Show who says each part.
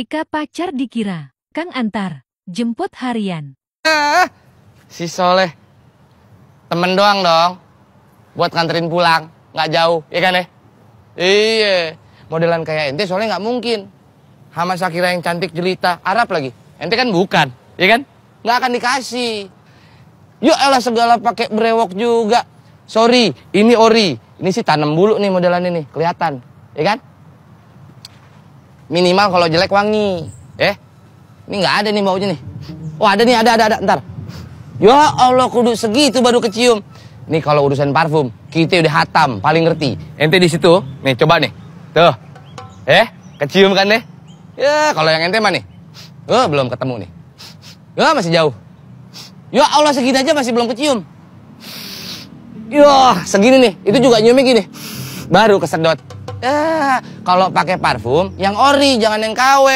Speaker 1: Ketika pacar dikira, Kang Antar, jemput harian. Eh, si Soleh. Temen doang dong. Buat nganterin pulang. Nggak jauh, ya kan ya? Iya. Modelan kayak ente Soleh nggak mungkin. Hama Sakira yang cantik jelita. Arab lagi. Ente kan bukan, ya kan? Nggak akan dikasih. Yuk elah segala pakai brewok juga. Sorry, ini ori. Ini sih tanam bulu nih modelan ini. Kelihatan, ya kan? Minimal kalau jelek wangi. Eh, ini nggak ada nih baunya nih. Oh ada nih, ada, ada, ada. Ntar. Ya Allah, kudu segitu baru kecium. Nih kalau urusan parfum, kita udah hatam, paling ngerti. Ente di situ, nih coba nih. Tuh. Eh, kecium kan nih? Ya, kalau yang ente mah nih. Oh, belum ketemu nih. Ya, masih jauh. Ya Allah, segini aja masih belum kecium. Ya, segini nih. Itu juga nyiumnya gini.
Speaker 2: Baru kesedot. Ya, kalau pakai parfum yang ori jangan yang KW.